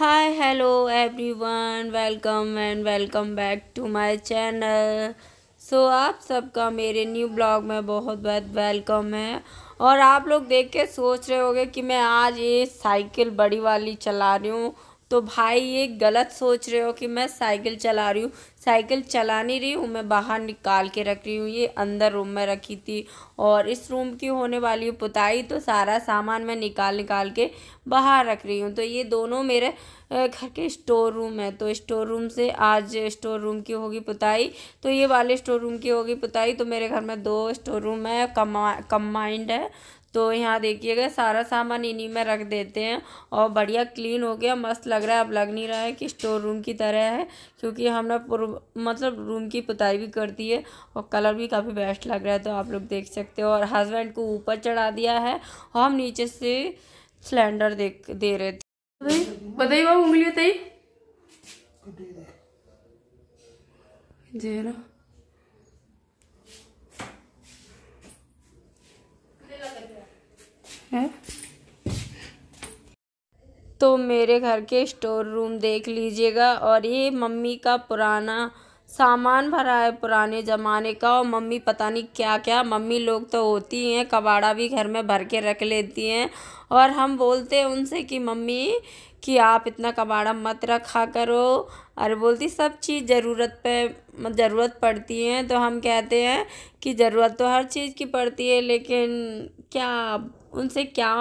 Hi hello everyone welcome and welcome back to my channel so आप सबका मेरे new blog में बहुत बहुत वेलकम है और आप लोग देख के सोच रहे होंगे कि मैं आज ये साइकिल बड़ी वाली चला रही हूँ तो भाई ये गलत सोच रहे हो कि मैं साइकिल चला रही हूँ साइकिल चला नहीं रही हूँ मैं बाहर निकाल के रख रही हूँ ये अंदर रूम में रखी थी और इस रूम की होने वाली पुताई तो सारा सामान मैं निकाल निकाल के बाहर रख रही हूँ तो ये दोनों मेरे घर के स्टोर रूम है तो स्टोर रूम से आज स्टोर रूम की होगी पुताई तो ये वाले स्टोर रूम की होगी पुताई तो मेरे घर में दो स्टोर रूम है कम्बाइंड है तो यहाँ देखिएगा सारा सामान इन्हीं में रख देते हैं और बढ़िया क्लीन हो गया मस्त लग रहा है अब लग नहीं रहा है कि स्टोर रूम की तरह है क्योंकि हमने मतलब रूम की पुताई भी कर दी है और कलर भी काफ़ी बेस्ट लग रहा है तो आप लोग देख सकते हो और हस्बैंड को ऊपर चढ़ा दिया है और हम नीचे से सिलेंडर देख दे रहे थे बताइए बाबू उंगली बताइए जी ना है तो मेरे घर के स्टोर रूम देख लीजिएगा और ये मम्मी का पुराना सामान भरा है पुराने ज़माने का और मम्मी पता नहीं क्या क्या मम्मी लोग तो होती हैं कबाड़ा भी घर में भर के रख लेती हैं और हम बोलते हैं उनसे कि मम्मी कि आप इतना कबाड़ा मत रखा करो अरे बोलती सब चीज़ ज़रूरत पे ज़रूरत पड़ती है तो हम कहते हैं कि ज़रूरत तो हर चीज़ की पड़ती है लेकिन क्या उनसे क्या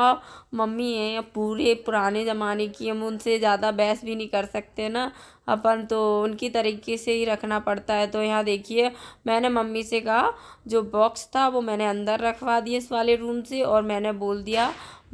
मम्मी हैं या पूरे पुराने ज़माने की हम उनसे ज़्यादा बहस भी नहीं कर सकते ना अपन तो उनकी तरीके से ही रखना पड़ता है तो यहाँ देखिए मैंने मम्मी से कहा जो बॉक्स था वो मैंने अंदर रखवा दिया इस वाले रूम से और मैंने बोल दिया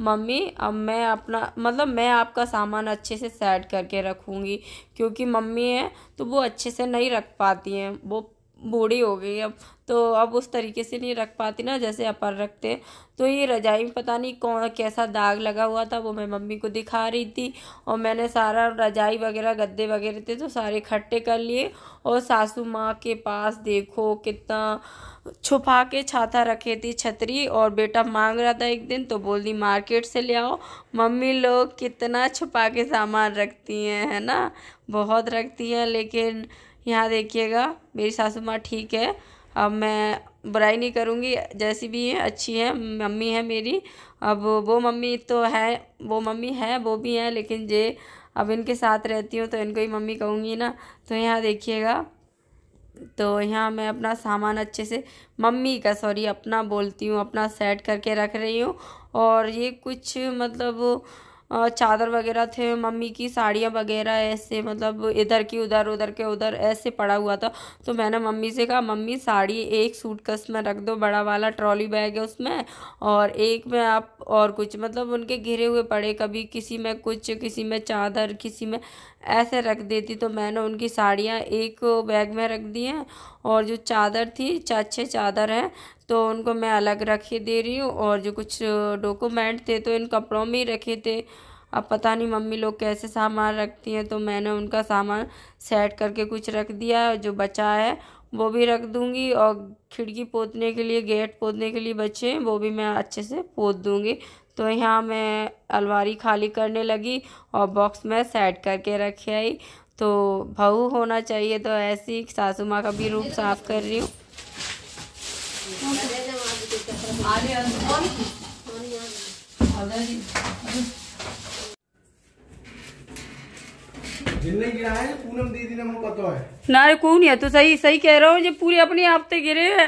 मम्मी अब मैं अपना मतलब मैं आपका सामान अच्छे से सेट करके रखूँगी क्योंकि मम्मी है तो वो अच्छे से नहीं रख पाती हैं वो बूढ़ी हो गई अब तो अब उस तरीके से नहीं रख पाती ना जैसे अपन रखते तो ये रजाई में पता नहीं कौन कैसा दाग लगा हुआ था वो मैं मम्मी को दिखा रही थी और मैंने सारा रजाई वगैरह गद्दे वगैरह थे तो सारे इकट्ठे कर लिए और सासू माँ के पास देखो कितना छुपा के छाता रखे थी छतरी और बेटा मांग रहा था एक दिन तो बोल दी मार्केट से ले आओ मम्मी लोग कितना छुपा के सामान रखती हैं है ना बहुत रखती हैं लेकिन यहाँ देखिएगा मेरी सासू माँ ठीक है अब मैं बुराई नहीं करूँगी जैसी भी है अच्छी है मम्मी है मेरी अब वो मम्मी तो है वो मम्मी है वो भी हैं लेकिन जे अब इनके साथ रहती हूँ तो इनको ही मम्मी कहूँगी ना तो यहाँ देखिएगा तो यहाँ मैं अपना सामान अच्छे से मम्मी का सॉरी अपना बोलती हूँ अपना सेट करके रख रही हूँ और ये कुछ मतलब चादर वगैरह थे मम्मी की साड़ियाँ वगैरह ऐसे मतलब इधर की उधर उधर के उधर ऐसे पड़ा हुआ था तो मैंने मम्मी से कहा मम्मी साड़ी एक सूट का में रख दो बड़ा वाला ट्रॉली बैग है उसमें और एक में आप और कुछ मतलब उनके घिरे हुए पड़े कभी किसी में कुछ किसी में चादर किसी में ऐसे रख देती तो मैंने उनकी साड़ियाँ एक बैग में रख दी हैं और जो चादर थी अच्छे चादर हैं तो उनको मैं अलग ही दे रही हूँ और जो कुछ डॉक्यूमेंट थे तो इन कपड़ों में ही रखे थे अब पता नहीं मम्मी लोग कैसे सामान रखती हैं तो मैंने उनका सामान सेट करके कुछ रख दिया जो बचा है वो भी रख दूँगी और खिड़की पोतने के लिए गेट पोतने के लिए बचे हैं वो भी मैं अच्छे से पोत दूँगी तो यहाँ मैं अलमारी खाली करने लगी और बॉक्स में सेट करके रखे आई तो भाऊ होना चाहिए तो ऐसी सासू माँ का भी रूप साफ कर रही हूँ ना रे कौन है तू सही सही कह रहा हूँ पूरे अपने आप से गिरे है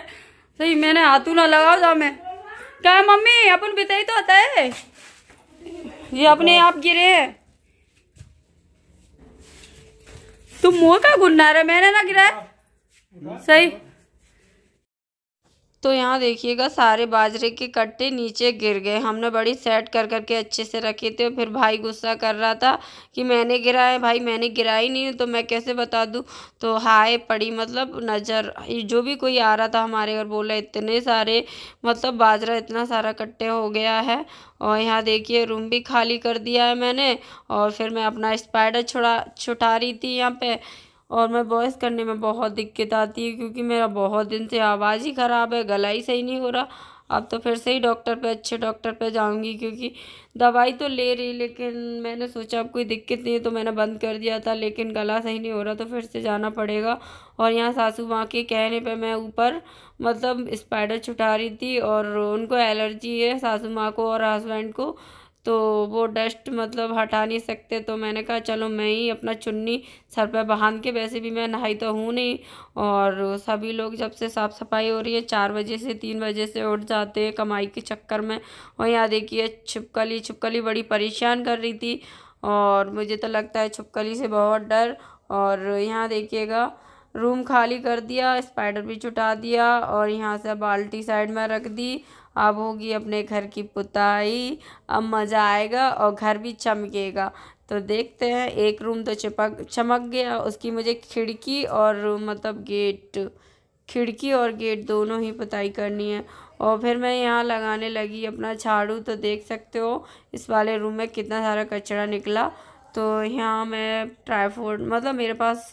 सही मैंने हाथू ना लगाओ था मैं क्या मम्मी अपन बिताई तो आता है ये अपने आप गिरे है तुम मुंह का गुन्ना रहा मैंने ना गिरा हाँ। सही तो यहाँ देखिएगा सारे बाजरे के कट्टे नीचे गिर गए हमने बड़ी सेट कर करके अच्छे से रखे थे फिर भाई गुस्सा कर रहा था कि मैंने गिराया भाई मैंने गिरा ही नहीं तो मैं कैसे बता दूँ तो हाय पड़ी मतलब नज़र जो भी कोई आ रहा था हमारे घर बोला इतने सारे मतलब बाजरा इतना सारा कट्टे हो गया है और यहाँ देखिए रूम भी खाली कर दिया है मैंने और फिर मैं अपना स्पाइडर छुड़ा छुटा रही थी यहाँ पर और मैं वॉइस करने में बहुत दिक्कत आती है क्योंकि मेरा बहुत दिन से आवाज़ ही ख़राब है गला ही सही नहीं हो रहा अब तो फिर से ही डॉक्टर पे अच्छे डॉक्टर पे जाऊंगी क्योंकि दवाई तो ले रही लेकिन मैंने सोचा अब कोई दिक्कत नहीं है तो मैंने बंद कर दिया था लेकिन गला सही नहीं हो रहा तो फिर से जाना पड़ेगा और यहाँ सासू माँ के कहने पे मैं ऊपर मतलब स्पाइडर छुटा रही थी और उनको एलर्जी है सासू माँ को और हस्बैंड को तो वो डस्ट मतलब हटा नहीं सकते तो मैंने कहा चलो मैं ही अपना चुन्नी सर पर बांध के वैसे भी मैं नहाई तो हूँ नहीं और सभी लोग जब से साफ़ सफाई हो रही है चार बजे से तीन बजे से उठ जाते हैं कमाई के चक्कर में और यहाँ देखिए छिपकली छिपकली बड़ी परेशान कर रही थी और मुझे तो लगता है छुपकली से बहुत डर और यहाँ देखिएगा रूम खाली कर दिया स्पाइडर भी छुटा दिया और यहाँ से बाल्टी साइड में रख दी अब होगी अपने घर की पुताई अब मज़ा आएगा और घर भी चमकेगा तो देखते हैं एक रूम तो चिपक चमक गया उसकी मुझे खिड़की और मतलब गेट खिड़की और गेट दोनों ही पुताई करनी है और फिर मैं यहाँ लगाने लगी अपना झाड़ू तो देख सकते हो इस वाले रूम में कितना सारा कचरा निकला तो यहाँ मैं ट्राईफोड मतलब मेरे पास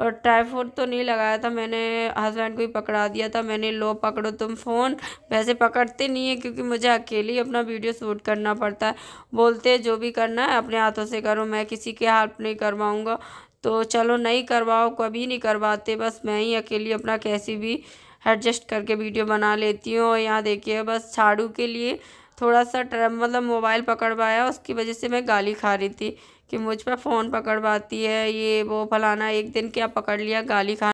और टाइफूड तो नहीं लगाया था मैंने हस्बैंड को ही पकड़ा दिया था मैंने लो पकड़ो तुम फ़ोन वैसे पकड़ते नहीं है क्योंकि मुझे अकेले अपना वीडियो शूट करना पड़ता है बोलते जो भी करना है अपने हाथों से करो मैं किसी की हेल्प नहीं करवाऊँगा तो चलो नहीं करवाओ कभी नहीं करवाते बस मैं ही अकेली अपना कैसी भी एडजस्ट करके वीडियो बना लेती हूँ और यहाँ देखिए बस झाड़ू के लिए थोड़ा सा मतलब मोबाइल पकड़वाया उसकी वजह से मैं गाली खा रही थी कि मुझ पर फ़ोन पकड़वाती है ये वो फलाना एक दिन क्या पकड़ लिया गाली खा